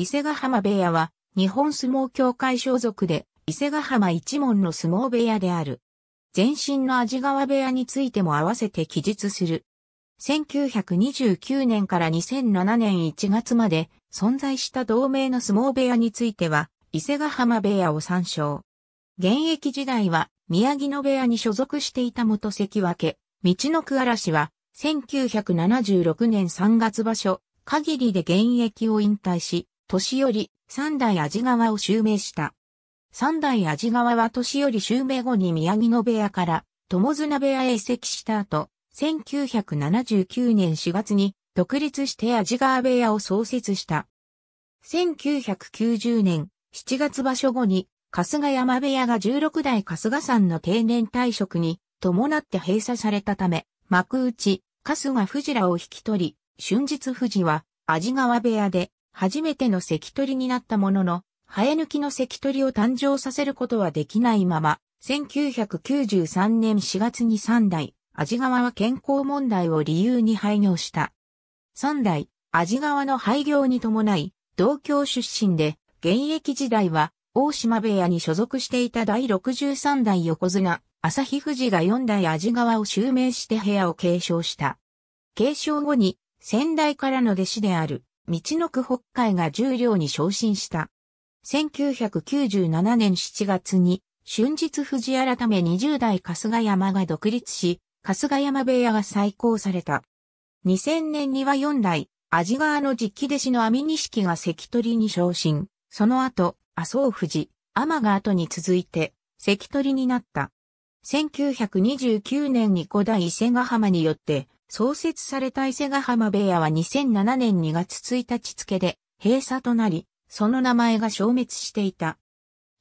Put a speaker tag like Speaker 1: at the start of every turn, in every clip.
Speaker 1: 伊勢ヶ浜部屋は、日本相撲協会所属で、伊勢ヶ浜一門の相撲部屋である。前身の味川部屋についても合わせて記述する。1929年から2007年1月まで存在した同盟の相撲部屋については、伊勢ヶ浜部屋を参照。現役時代は宮城野部屋に所属していた元関脇、道の区嵐は、1976年3月場所、限りで現役を引退し、年寄り、三代味川を襲名した。三代味川は年寄り襲名後に宮城野部屋から友綱部屋へ移籍した後、1979年4月に独立して味川部屋を創設した。1990年7月場所後に春日山部屋が16代春日山の定年退職に伴って閉鎖されたため、幕内、春日藤らを引き取り、春日藤は味川部屋で初めての関取になったものの、生え抜きの関取を誕生させることはできないまま、1993年4月に3代、味川は健康問題を理由に廃業した。3代、味川の廃業に伴い、同郷出身で、現役時代は、大島部屋に所属していた第63代横綱、朝日富士が4代味川を襲名して部屋を継承した。継承後に、先代からの弟子である、道の区北海が十両に昇進した。1997年7月に、春日富士改め20代春日山が独立し、春日山部屋が再興された。2000年には4代、味川の実機弟子の網錦が関取に昇進。その後、麻生富士、天が後に続いて、関取になった。1929年に古代伊勢ヶ浜によって、創設された伊勢ヶ浜部屋は2007年2月1日付で閉鎖となり、その名前が消滅していた。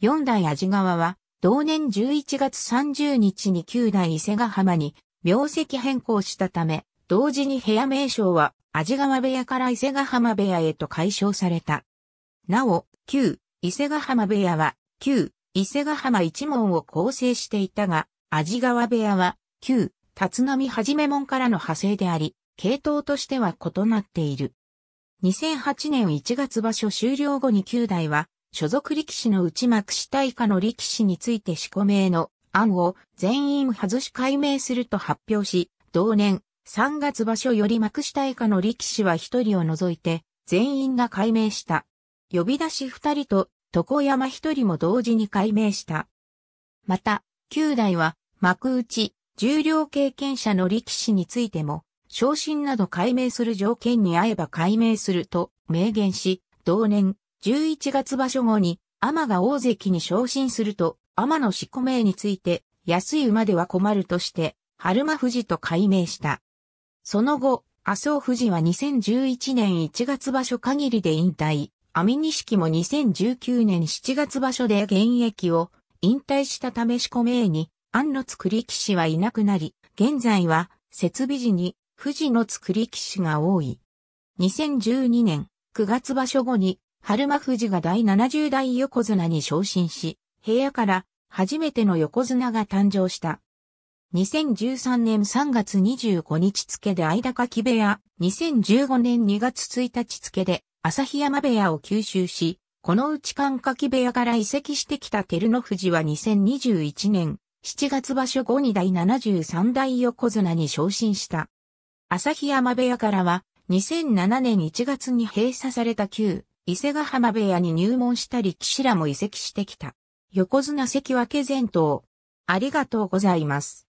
Speaker 1: 四代味川は、同年11月30日に九代伊勢ヶ浜に名跡変更したため、同時に部屋名称は味川部屋から伊勢ヶ浜部屋へと解消された。なお、旧伊勢ヶ浜部屋は、旧伊勢ヶ浜一門を構成していたが、味川部屋は、旧立浪はじめ門からの派生であり、系統としては異なっている。2008年1月場所終了後に9代は、所属力士の内幕下以下の力士について四個名の案を全員外し解明すると発表し、同年3月場所より幕下以下の力士は1人を除いて全員が解明した。呼び出し2人と床山1人も同時に解明した。また、9代は幕内、重量経験者の力士についても、昇進など解明する条件に合えば解明すると明言し、同年11月場所後に天が大関に昇進すると天の四股名について安い馬では困るとして春馬富士と改名した。その後、麻生富士は2011年1月場所限りで引退、網錦も2019年7月場所で現役を引退したため四股名に安の作り騎士はいなくなり、現在は設備時に富士の作り騎士が多い。2012年9月場所後に、春間富士が第70代横綱に昇進し、部屋から初めての横綱が誕生した。2013年3月25日付で相高木部屋、2015年2月1日付で旭山部屋を吸収し、このうち関柿部屋から移籍してきた照ノ富士は2021年7月場所後に第73代横綱に昇進した。旭山部屋からは、2007年1月に閉鎖された旧、伊勢ヶ浜部屋に入門した力士らも移籍してきた。横綱関脇前頭。ありがとうございます。